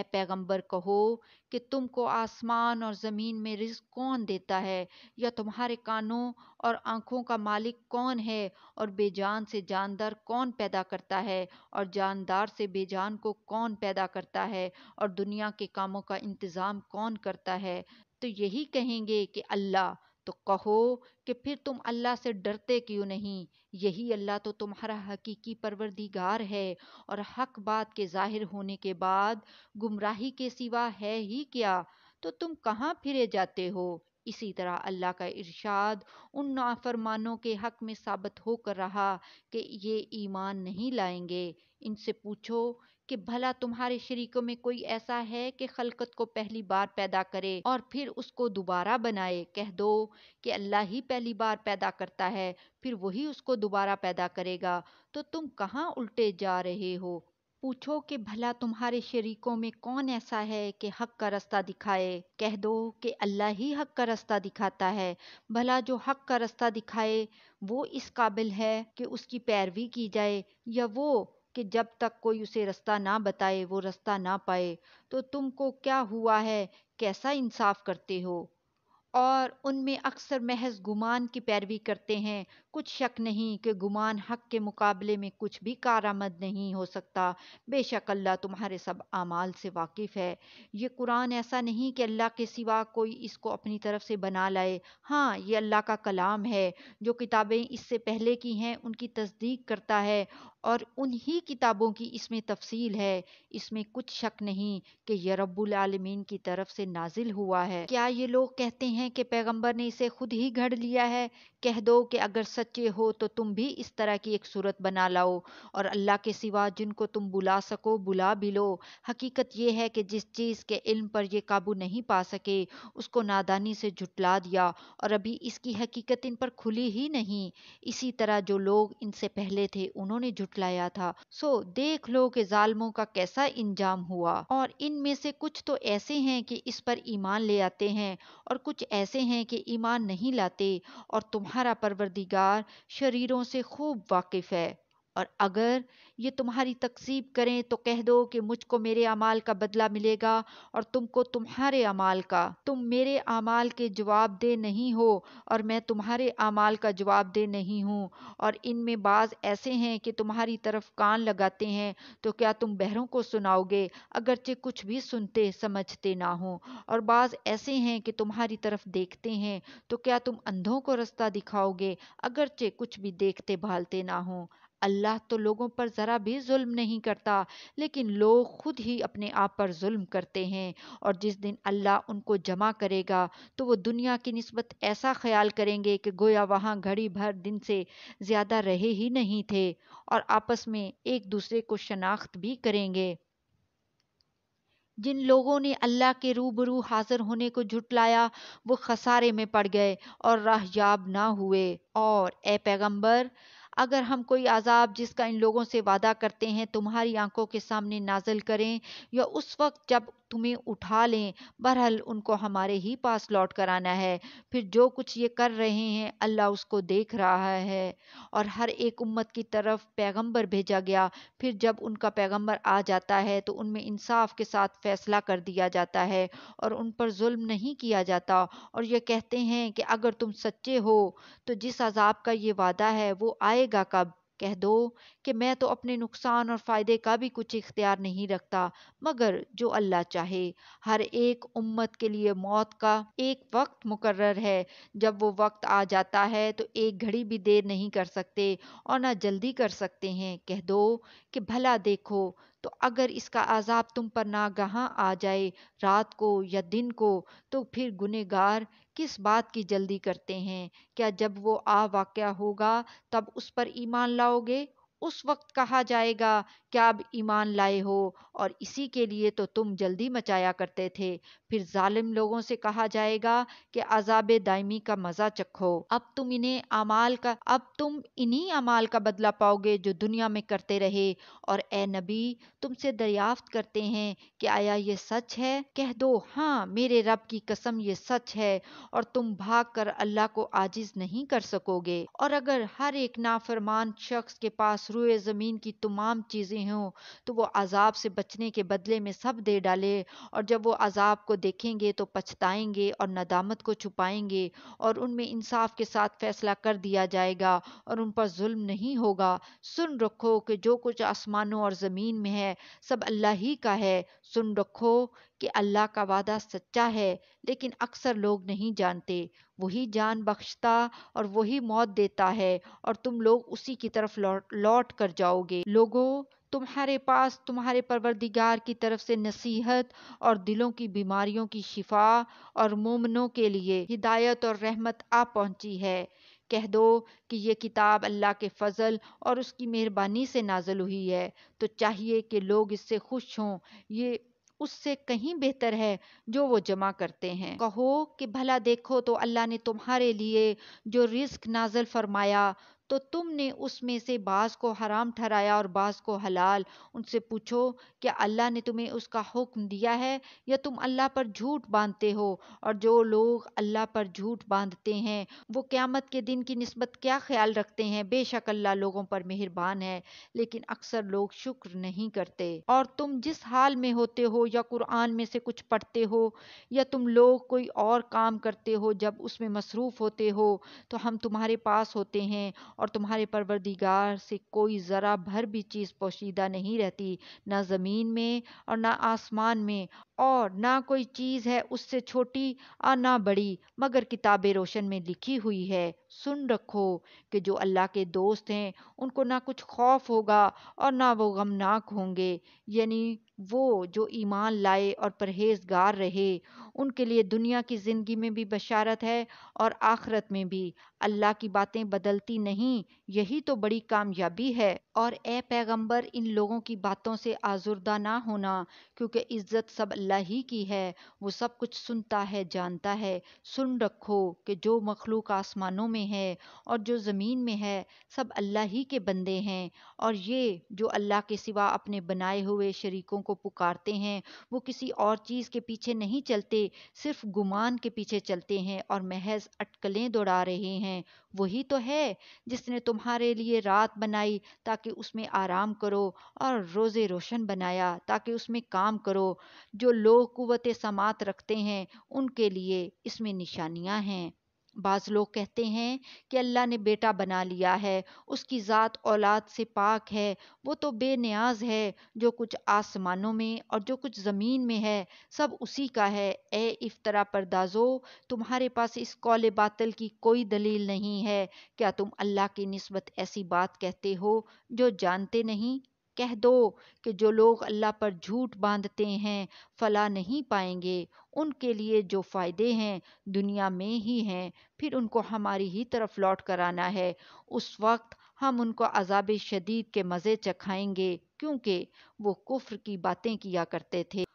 ए पैगंबर कहो कि तुमको आसमान और ज़मीन में रिज कौन देता है या तुम्हारे कानों और आँखों का मालिक कौन है और बेजान से जानदार कौन पैदा करता है और जानदार से बेजान को कौन पैदा करता है और दुनिया के कामों का इंतज़ाम कौन करता है तो यही कहेंगे कि अल्लाह तो कहो कि फिर तुम अल्लाह से डरते क्यों नहीं यही अल्लाह तो तुम्हारा हकीकी परवरदिगार है और हक बात के ज़ाहिर होने के बाद गुमराही के सिवा है ही क्या तो तुम कहाँ फिरे जाते हो इसी तरह अल्लाह का इरशाद उन नाफरमानों के हक में साबित होकर रहा कि ये ईमान नहीं लाएंगे इनसे पूछो कि भला तुम्हारे शरीकों में कोई ऐसा है कि खलकत को पहली बार पैदा करे और फिर उसको दोबारा बनाए कह दो कि अल्लाह ही पहली बार पैदा करता है फिर वही उसको दोबारा पैदा करेगा तो तुम कहाँ उल्टे जा रहे हो पूछो कि भला तुम्हारे शरीकों में कौन ऐसा है कि हक का रास्ता दिखाए कह दो कि अल्लाह ही हक का रास्ता दिखाता है भला जो हक का रास्ता दिखाए वो इस काबिल है कि उसकी पैरवी की जाए या वो कि जब तक कोई उसे रास्ता ना बताए वो रास्ता ना पाए तो तुमको क्या हुआ है कैसा इंसाफ करते हो और उनमें अक्सर महज गुमान की पैरवी करते हैं कुछ शक नहीं कि गुमान हक के मुकाबले में कुछ भी कारामद नहीं हो सकता बेशक अल्लाह तुम्हारे सब आमाल से वाकिफ़ है ये कुरान ऐसा नहीं कि अल्लाह के सिवा कोई इसको अपनी तरफ से बना लाए हाँ ये अल्लाह का कलाम है जो किताबें इससे पहले की हैं उनकी तस्दीक करता है और उन्हीं किताबों की इसमें तफसील है इसमें कुछ शक नहीं कि यह आलमीन की तरफ से नाजिल हुआ है क्या ये लोग कहते हैं कि पैगम्बर ने इसे खुद ही घड़ लिया है कह दो कि अगर सच्चे हो तो तुम भी इस तरह की एक सूरत बना लाओ और अल्लाह के सिवा जिनको तुम बुला सको बुला भी लो हकीकत यह है कि जिस चीज़ के इल्म पर यह काबू नहीं पा सके उसको नादानी से झुटला दिया और अभी इसकी हकीकत इन पर खुली ही नहीं इसी तरह जो लोग इनसे पहले थे उन्होंने जुट लाया था सो देख लो कि जालमों का कैसा इंजाम हुआ और इनमें से कुछ तो ऐसे हैं कि इस पर ईमान ले आते हैं और कुछ ऐसे हैं कि ईमान नहीं लाते और तुम्हारा परवरदिगार शरीरों से खूब वाकिफ है और अगर ये तुम्हारी तकसीब करें तो कह दो कि मुझको मेरे अमाल का बदला मिलेगा और तुमको तुम्हारे अमाल का तुम मेरे अमाल के जवाब दे नहीं हो और मैं तुम्हारे अमाल का जवाब दे नहीं हूँ और इनमें बाज ऐसे हैं कि तुम्हारी तरफ कान लगाते हैं तो क्या तुम बहरों को सुनाओगे अगरचे कुछ भी सुनते समझते ना हो और बाज ऐसे हैं कि तुम्हारी तरफ देखते हैं तो क्या तुम अंधों को रास्ता दिखाओगे अगरचे कुछ भी देखते भालते ना हों अल्लाह तो लोगों पर ज़रा भी जुल्म नहीं करता लेकिन लोग खुद ही अपने आप पर जुल्म करते हैं और जिस दिन अल्लाह उनको जमा करेगा तो वो दुनिया की नस्बत ऐसा ख्याल करेंगे कि गोया वहाँ घड़ी भर दिन से ज़्यादा रहे ही नहीं थे और आपस में एक दूसरे को शनाख्त भी करेंगे जिन लोगों ने अल्लाह के रूबरू हाजिर होने को झुटलाया वो खसारे में पड़ गए और राहयाब ना हुए और ए पैगंबर अगर हम कोई अजाब जिसका इन लोगों से वादा करते हैं तुम्हारी आंखों के सामने नाजल करें या उस वक्त जब तुम्हें उठा लें बहरहाल उनको हमारे ही पास लौट कर आना है फिर जो कुछ ये कर रहे हैं अल्लाह उसको देख रहा है और हर एक उम्मत की तरफ पैगंबर भेजा गया फिर जब उनका पैगंबर आ जाता है तो उनमें इंसाफ के साथ फैसला कर दिया जाता है और उन पर जुल्म नहीं किया जाता और ये कहते हैं कि अगर तुम सच्चे हो तो जिस अजाब का ये वादा है वो आएगा कब कह दो कि मैं तो अपने नुकसान और फ़ायदे का भी कुछ इख्तियार नहीं रखता मगर जो अल्लाह चाहे हर एक उम्मत के लिए मौत का एक वक्त मुकर्र है जब वो वक्त आ जाता है तो एक घड़ी भी देर नहीं कर सकते और ना जल्दी कर सकते हैं कह दो कि भला देखो तो अगर इसका आज़ाब तुम पर ना नागहाँ आ जाए रात को या दिन को तो फिर गुनहगार किस बात की जल्दी करते हैं क्या जब वो आ वाक़ होगा तब उस पर ईमान लाओगे उस वक्त कहा जाएगा क्या अब ईमान लाए हो और इसी के लिए तो तुम जल्दी मचाया करते थे फिर जालिम लोगों से कहा जाएगा कि अजाब दायमी का मज़ा चखो अब तुम इन्हें अमाल का अब तुम इन्हीं अमाल का बदला पाओगे जो दुनिया में करते रहे और ए नबी तुमसे दरियाफ्त करते हैं कि आया ये सच है कह दो हाँ मेरे रब की कसम ये सच है और तुम भाग कर अल्लाह को आजिज नहीं कर सकोगे और अगर हर एक नाफरमान शख्स के पास रुए ज़मीन की तमाम चीज़ें हों तो वो अज़ाब से बचने के बदले में सब दे डाले और जब वो अज़ाब को देखेंगे तो पछताएंगे और नदामत को छुपाएंगे और उनमें इंसाफ के साथ फैसला कर दिया जाएगा और उन पर जुल्म नहीं होगा सुन रखो कि जो कुछ आसमानों और ज़मीन में है सब अल्लाह ही का है सुन रखो कि अल्लाह का वादा सच्चा है लेकिन अक्सर लोग नहीं जानते वही जान बख्शता और वही मौत देता है और तुम लोग उसी की तरफ लौट लौट कर जाओगे लोगों तुम्हारे पास तुम्हारे परवरदिगार की तरफ से नसीहत और दिलों की बीमारियों की शिफा और मोमनों के लिए हिदायत और रहमत आ पहुंची है कह दो कि ये किताब अल्लाह के फजल और उसकी मेहरबानी से नाजल हुई है तो चाहिए कि लोग इससे खुश हों ये उससे कहीं बेहतर है जो वो जमा करते हैं कहो कि भला देखो तो अल्लाह ने तुम्हारे लिए जो रिस्क नाजल फरमाया तो तुमने उसमें से बास को हराम ठहराया और बास को हलाल उनसे पूछो क्या अल्लाह ने तुम्हें उसका हुक्म दिया है या तुम अल्लाह पर झूठ बांधते हो और जो लोग अल्लाह पर झूठ बांधते हैं वो क़्यामत के दिन की नस्बत क्या ख्याल रखते हैं बेशक अल्लाह लोगों पर मेहरबान है लेकिन अक्सर लोग शुक्र नहीं करते और तुम जिस हाल में होते हो या कुरान में से कुछ पढ़ते हो या तुम लोग कोई और काम करते हो जब उसमें मसरूफ़ होते हो तो हम तुम्हारे पास होते हैं और तुम्हारे परवरदिगार से कोई ज़रा भर भी चीज़ पोशीदा नहीं रहती ना ज़मीन में और ना आसमान में और ना कोई चीज़ है उससे छोटी और ना बड़ी मगर किताब रोशन में लिखी हुई है सुन रखो कि जो अल्लाह के दोस्त हैं उनको ना कुछ खौफ होगा और ना वो गमनाक होंगे यानी वो जो ईमान लाए और परहेजगार रहे उनके लिए दुनिया की ज़िंदगी में भी बशारत है और आखरत में भी अल्लाह की बातें बदलती नहीं यही तो बड़ी कामयाबी है और ए पैगंबर इन लोगों की बातों से आजुर्दा ना होना क्योंकि इज्जत सब अल्लाह ही की है वो सब कुछ सुनता है जानता है सुन रखो कि जो मखलूक आसमानों में है और जो ज़मीन में है सब अल्लाह ही के बंदे हैं और ये जो अल्लाह के सिवा अपने बनाए हुए शरीकों को पुकारते हैं वो किसी और चीज़ के पीछे नहीं चलते सिर्फ गुमान के पीछे चलते हैं और महज अटकलें दौड़ा रहे हैं हैं वही तो है जिसने तुम्हारे लिए रात बनाई ताकि उसमें आराम करो और रोज़े रोशन बनाया ताकि उसमें काम करो जो लोग कुत समात रखते हैं उनके लिए इसमें निशानियाँ हैं बाज़ लोग कहते हैं कि अल्लाह ने बेटा बना लिया है उसकी ज़ात औलाद से पाक है वो तो बेनियाज है जो कुछ आसमानों में और जो कुछ ज़मीन में है सब उसी का है ए इफ्तरा परदाजो तुम्हारे पास इस कौल बातल की कोई दलील नहीं है क्या तुम अल्लाह की नस्बत ऐसी बात कहते हो जो जानते नहीं कह दो कि जो लोग अल्लाह पर झूठ बांधते हैं फला नहीं पाएंगे उनके लिए जो फ़ायदे हैं दुनिया में ही हैं फिर उनको हमारी ही तरफ लौट कर आना है उस वक्त हम उनको अजाब शदीद के मज़े चखाएंगे क्योंकि वो कुफ्र की बातें किया करते थे